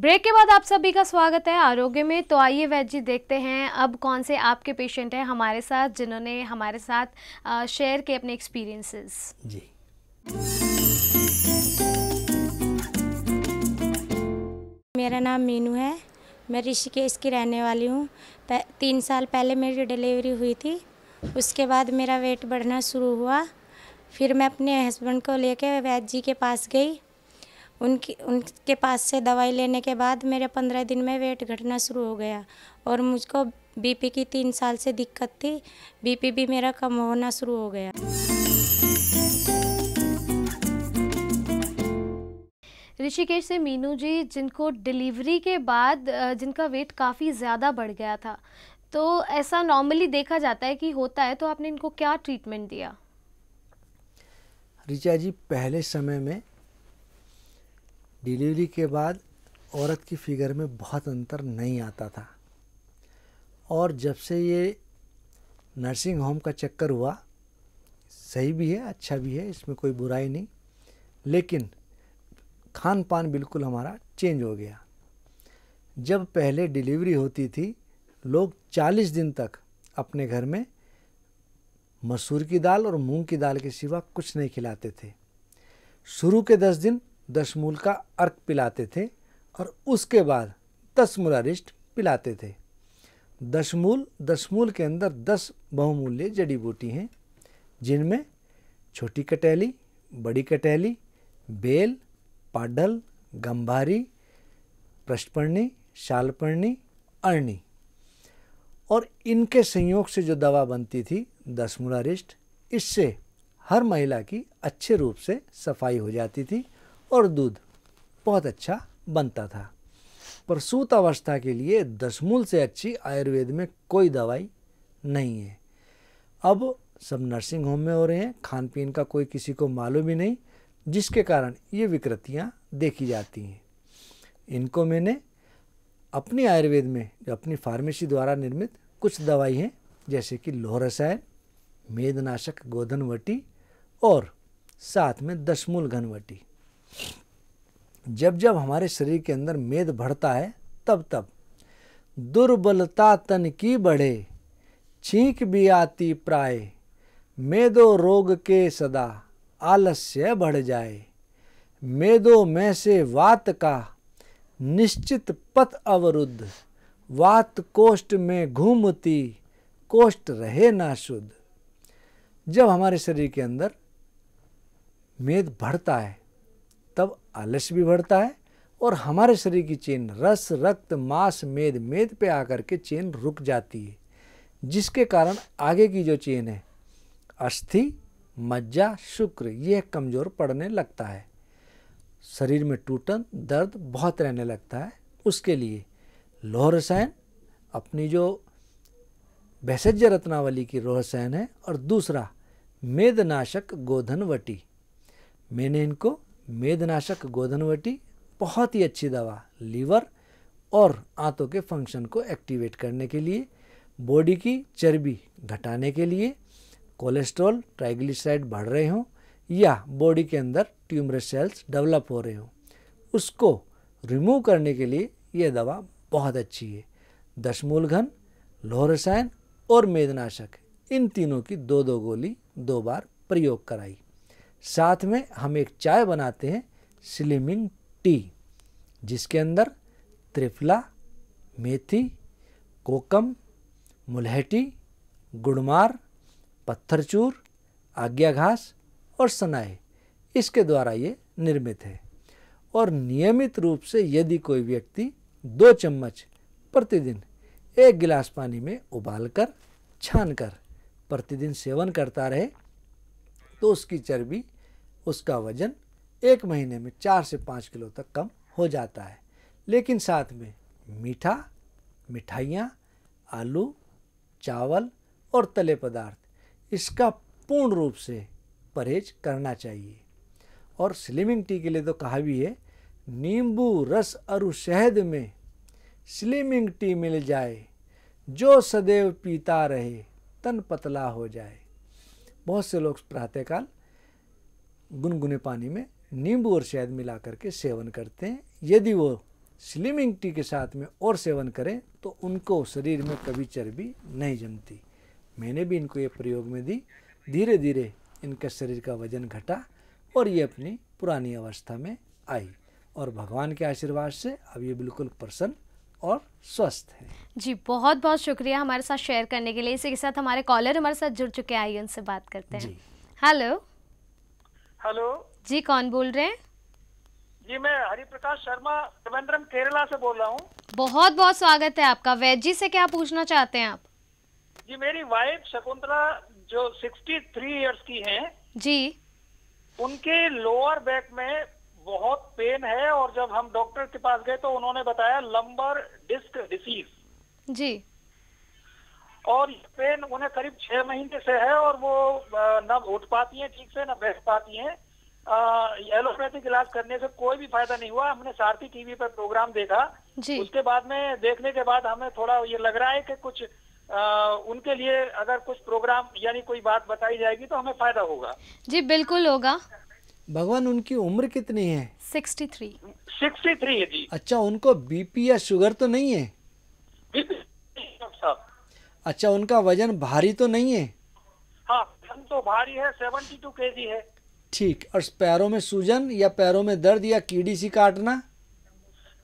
Break के बाद आप सभी का स्वागत है आरोग्य में तो आइए वैद्य जी देखते हैं अब कौन से आपके पेशेंट हैं हमारे साथ जिन्होंने हमारे साथ शेयर किए अपने एक्सपीरियंसेस जी मेरा नाम मीनू है मैं ऋषिकेश की रहने वाली हूँ तीन साल पहले मेरी डिलीवरी हुई थी उसके बाद मेरा वेट बढ़ना शुरू हुआ फिर मैं अपने हस्बैंड को लेकर वैद्य जी के पास गई उनकी उनके पास से दवाई लेने के बाद मेरे पंद्रह दिन में वेट घटना शुरू हो गया और मुझको बीपी की तीन साल से दिक्कत थी बीपी भी मेरा कम होना शुरू हो गया ऋषिकेश से मीनू जी जिनको डिलीवरी के बाद जिनका वेट काफ़ी ज़्यादा बढ़ गया था तो ऐसा नॉर्मली देखा जाता है कि होता है तो आपने इनको क्या ट्रीटमेंट दिया रिचा जी पहले समय में डिलीवरी के बाद औरत की फ़िगर में बहुत अंतर नहीं आता था और जब से ये नर्सिंग होम का चक्कर हुआ सही भी है अच्छा भी है इसमें कोई बुराई नहीं लेकिन खान पान बिल्कुल हमारा चेंज हो गया जब पहले डिलीवरी होती थी लोग 40 दिन तक अपने घर में मसूर की दाल और मूंग की दाल के सिवा कुछ नहीं खिलाते थे शुरू के 10 दिन दशमूल का अर्क पिलाते थे और उसके बाद दसमूलारिष्ट पिलाते थे दशमूल दशमूल के अंदर दस बहुमूल्य जड़ी बूटी हैं जिनमें छोटी कटहली बड़ी कटहली बेल पाडल गंभारी पृष्ठपर्णी शालपर्णी अर्णी और इनके संयोग से जो दवा बनती थी दसमूलारिष्ट इससे हर महिला की अच्छे रूप से सफाई हो जाती थी और दूध बहुत अच्छा बनता था पर सूत अवस्था के लिए दशमूल से अच्छी आयुर्वेद में कोई दवाई नहीं है अब सब नर्सिंग होम में हो रहे हैं खान पीन का कोई किसी को मालूम ही नहीं जिसके कारण ये विकृतियाँ देखी जाती हैं इनको मैंने अपने आयुर्वेद में जो अपनी फार्मेसी द्वारा निर्मित कुछ दवाई हैं जैसे कि लोहरसायन मेदनाशक गोधनवटी और साथ में दशमूल घनवटी जब जब हमारे शरीर के अंदर मेद बढ़ता है तब तब दुर्बलता तन की बढ़े छींक भी आती प्राय मेदो रोग के सदा आलस्य बढ़ जाए मेदो में से वात का निश्चित पथ अवरुद्ध वात कोष्ठ में घूमती कोष्ठ रहे ना शुद्ध जब हमारे शरीर के अंदर मेद बढ़ता है आलस्य भी बढ़ता है और हमारे शरीर की चेन रस रक्त मांस मेद मेद पे आकर के चेन रुक जाती है जिसके कारण आगे की जो चेन है अस्थि मज्जा शुक्र यह कमज़ोर पड़ने लगता है शरीर में टूटन दर्द बहुत रहने लगता है उसके लिए लोह रसायन अपनी जो भैसज्य रत्नावली की लोह रसायन है और दूसरा मेदनाशक गोधन वटी मैंने इनको मेदनाशक गोधनवटी बहुत ही अच्छी दवा लीवर और आंतों के फंक्शन को एक्टिवेट करने के लिए बॉडी की चर्बी घटाने के लिए कोलेस्ट्रॉल ट्राइग्लिसराइड बढ़ रहे हों या बॉडी के अंदर ट्यूमर सेल्स डेवलप हो रहे हों उसको रिमूव करने के लिए यह दवा बहुत अच्छी है दशमूलघन लोह रसायन और मेदनाशक इन तीनों की दो दो गोली दो बार प्रयोग कराई साथ में हम एक चाय बनाते हैं स्लिमिंग टी जिसके अंदर त्रिफला मेथी कोकम मुलहटी गुड़मार पत्थरचूर आज्ञा घास और सनाए इसके द्वारा ये निर्मित है और नियमित रूप से यदि कोई व्यक्ति दो चम्मच प्रतिदिन एक गिलास पानी में उबालकर छानकर प्रतिदिन सेवन करता रहे तो उसकी चर्बी उसका वज़न एक महीने में चार से पाँच किलो तक कम हो जाता है लेकिन साथ में मीठा मिठाइयाँ आलू चावल और तले पदार्थ इसका पूर्ण रूप से परहेज करना चाहिए और स्लिमिंग टी के लिए तो कहा भी है नींबू रस और शहद में स्लिमिंग टी मिल जाए जो सदैव पीता रहे तन पतला हो जाए बहुत से लोग प्रातःकाल गुनगुने पानी में नींबू और शहद मिला करके सेवन करते हैं यदि वो स्लिमिंग टी के साथ में और सेवन करें तो उनको शरीर में कभी चर्बी नहीं जमती मैंने भी इनको ये प्रयोग में दी धीरे धीरे इनका शरीर का वजन घटा और ये अपनी पुरानी अवस्था में आई और भगवान के आशीर्वाद से अब ये बिल्कुल प्रसन्न और स्वस्थ है जी बहुत बहुत शुक्रिया हमारे साथ शेयर करने के लिए इसी के साथ हमारे कॉलर हमारे साथ जुड़ चुके हैं आइए उनसे बात करते हैं हेलो हेलो जी कौन बोल रहे हैं जी मैं हरिप्रकाश शर्मा त्रिवेंद्रम केरला से बोल रहा हूँ बहुत बहुत स्वागत है आपका वैद जी से क्या पूछना चाहते हैं आप जी मेरी वाइफ शकुंतला जो 63 इयर्स की हैं जी उनके लोअर बैक में बहुत पेन है और जब हम डॉक्टर के पास गए तो उन्होंने बताया लंबर डिस्क डिसीज जी और ये पेन उन्हें करीब छह महीने से है और वो न उठ पाती है ठीक से न बैठ पाती है एलोपैथिक इलाज करने से कोई भी फायदा नहीं हुआ हमने सारथी टीवी पर प्रोग्राम देखा जी। उसके बाद में देखने के बाद हमें थोड़ा ये लग रहा है कि कुछ आ, उनके लिए अगर कुछ प्रोग्राम यानी कोई बात बताई जाएगी तो हमें फायदा होगा जी बिल्कुल होगा भगवान उनकी उम्र कितनी है सिक्सटी थ्री सिक्सटी थ्री है जी अच्छा उनको बीपी या शुगर तो नहीं है अच्छा उनका वजन भारी तो नहीं है हाँ तो भारी है सेवेंटी टू के जी है ठीक और पैरों में सूजन या पैरों में दर्द या कीड़ी सी काटना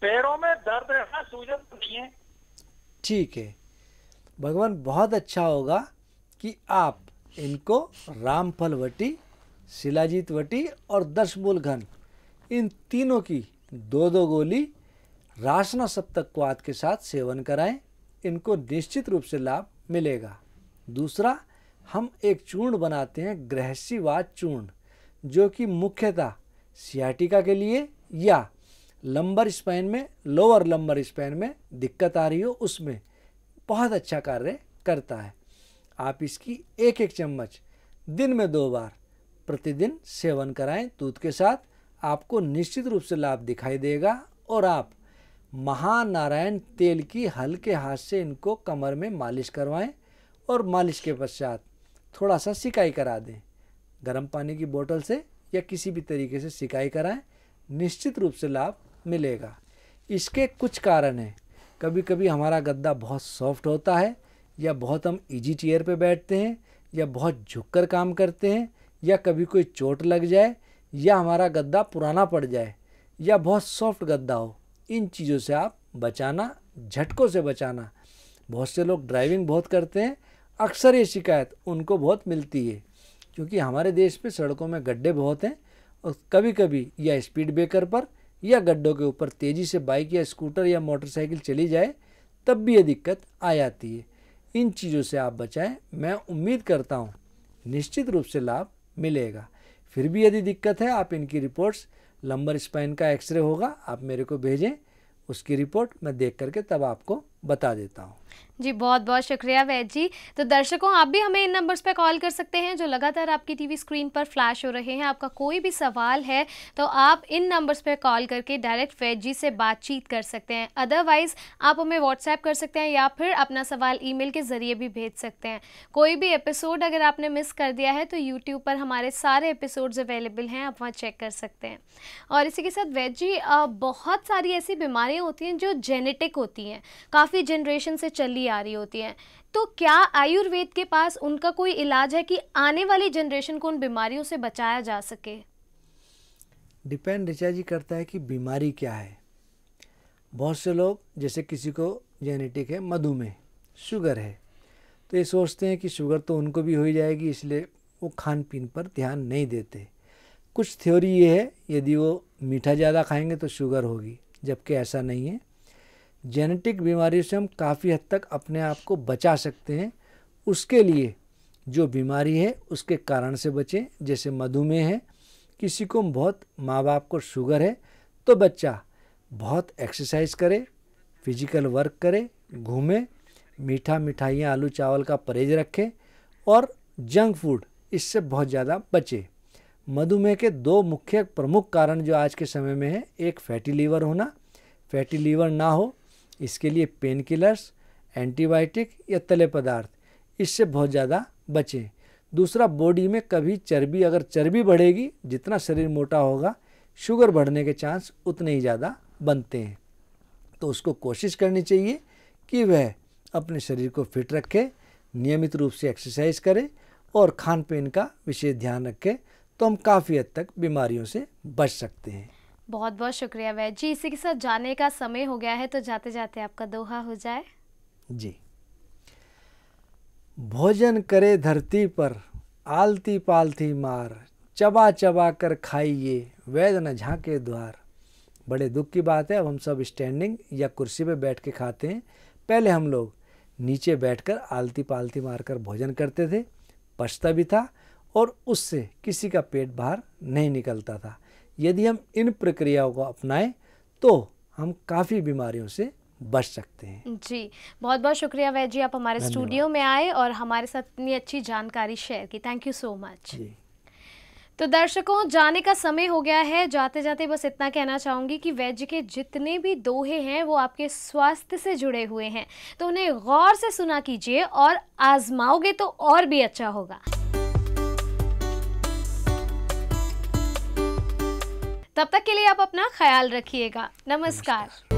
पैरों में दर्द रहना सूजन तो नहीं है ठीक है भगवान बहुत अच्छा होगा कि आप इनको रामफल वटी शिलाजीत वटी और दस बोल घन इन तीनों की दो दो गोली राशना सप्तक क्वाद के साथ सेवन कराएं इनको निश्चित रूप से लाभ मिलेगा दूसरा हम एक चूर्ण बनाते हैं गृहस्यवाद चूर्ण जो कि मुख्यतः सियाटिका के लिए या लंबर स्पैन में लोअर लंबर स्पैन में दिक्कत आ रही हो उसमें बहुत अच्छा कार्य करता है आप इसकी एक एक चम्मच दिन में दो बार प्रतिदिन सेवन कराएं दूध के साथ आपको निश्चित रूप से लाभ दिखाई देगा और आप महानारायण तेल की हल्के हाथ से इनको कमर में मालिश करवाएं और मालिश के पश्चात थोड़ा सा सिकाई करा दें गर्म पानी की बोतल से या किसी भी तरीके से सिकाई कराएं निश्चित रूप से लाभ मिलेगा इसके कुछ कारण हैं कभी कभी हमारा गद्दा बहुत सॉफ्ट होता है या बहुत हम इजी चेयर पर बैठते हैं या बहुत झुक कर काम करते हैं या कभी कोई चोट लग जाए या हमारा गद्दा पुराना पड़ जाए या बहुत सॉफ्ट गद्दा हो इन चीज़ों से आप बचाना झटकों से बचाना बहुत से लोग ड्राइविंग बहुत करते हैं अक्सर ये शिकायत उनको बहुत मिलती है क्योंकि हमारे देश में सड़कों में गड्ढे बहुत हैं और कभी कभी या स्पीड ब्रेकर पर या गड्ढों के ऊपर तेज़ी से बाइक या स्कूटर या मोटरसाइकिल चली जाए तब भी ये दिक्कत आ जाती है इन चीज़ों से आप बचाएं मैं उम्मीद करता हूँ निश्चित रूप से लाभ मिलेगा फिर भी यदि दिक्कत है आप इनकी रिपोर्ट्स लंबर स्पाइन का एक्सरे होगा आप मेरे को भेजें उसकी रिपोर्ट मैं देख करके तब आपको बता देता हूँ जी बहुत बहुत शुक्रिया वैद जी तो दर्शकों आप भी हमें इन नंबर्स पर कॉल कर सकते हैं जो लगातार आपकी टीवी स्क्रीन पर फ्लैश हो रहे हैं आपका कोई भी सवाल है तो आप इन नंबर्स पर कॉल करके डायरेक्ट वैद जी से बातचीत कर सकते हैं अदरवाइज़ आप हमें व्हाट्सएप कर सकते हैं या फिर अपना सवाल ई के ज़रिए भी भेज सकते हैं कोई भी एपिसोड अगर आपने मिस कर दिया है तो यूट्यूब पर हमारे सारे एपिसोड्स अवेलेबल हैं आप वहाँ चेक कर सकते हैं और इसी के साथ वैद जी बहुत सारी ऐसी बीमारियाँ होती हैं जो जेनेटिक होती हैं काफ़ी काफ़ी जनरेशन से चली आ रही होती हैं तो क्या आयुर्वेद के पास उनका कोई इलाज है कि आने वाली जनरेशन को उन बीमारियों से बचाया जा सके डिपेंड ऋचा जी करता है कि बीमारी क्या है बहुत से लोग जैसे किसी को जेनेटिक है मधुमेह शुगर है तो ये सोचते हैं कि शुगर तो उनको भी हो ही जाएगी इसलिए वो खान पीन पर ध्यान नहीं देते कुछ थ्योरी ये है यदि वो मीठा ज़्यादा खाएंगे तो शुगर होगी जबकि ऐसा नहीं है जेनेटिक बीमारी से हम काफ़ी हद तक अपने आप को बचा सकते हैं उसके लिए जो बीमारी है उसके कारण से बचें जैसे मधुमेह है किसी को बहुत माँ बाप को शुगर है तो बच्चा बहुत एक्सरसाइज करे फिजिकल वर्क करे घूमे मीठा मिठाइयाँ आलू चावल का परहेज रखे और जंक फूड इससे बहुत ज़्यादा बचे मधुमेह के दो मुख्य प्रमुख कारण जो आज के समय में है एक फैटी लीवर होना फैटी लीवर ना हो इसके लिए पेन किलर्स एंटीबायोटिक या तले पदार्थ इससे बहुत ज़्यादा बचें दूसरा बॉडी में कभी चर्बी अगर चर्बी बढ़ेगी जितना शरीर मोटा होगा शुगर बढ़ने के चांस उतने ही ज़्यादा बनते हैं तो उसको कोशिश करनी चाहिए कि वह अपने शरीर को फिट रखे नियमित रूप से एक्सरसाइज करे और खान पीन का विशेष ध्यान रखे तो हम काफ़ी हद तक बीमारियों से बच सकते हैं बहुत बहुत शुक्रिया वैद जी इसी के साथ जाने का समय हो गया है तो जाते जाते आपका दोहा हो जाए जी भोजन करे धरती पर आलती पालती मार चबा चबा कर खाइए वैद न झांके द्वार बड़े दुख की बात है अब हम सब स्टैंडिंग या कुर्सी पे बैठ के खाते हैं पहले हम लोग नीचे बैठकर आलती पालती मारकर भोजन करते थे पछता भी था और उससे किसी का पेट बाहर नहीं निकलता था यदि हम इन प्रक्रियाओं को अपनाएं तो हम काफ़ी बीमारियों से बच सकते हैं जी बहुत बहुत शुक्रिया वैद जी आप हमारे स्टूडियो में आए और हमारे साथ इतनी अच्छी जानकारी शेयर की थैंक यू सो मच तो दर्शकों जाने का समय हो गया है जाते जाते बस इतना कहना चाहूँगी कि वैद्य के जितने भी दोहे हैं वो आपके स्वास्थ्य से जुड़े हुए हैं तो उन्हें गौर से सुना कीजिए और आजमाओगे तो और भी अच्छा होगा तब तक के लिए आप अपना ख्याल रखिएगा नमस्कार, नमस्कार।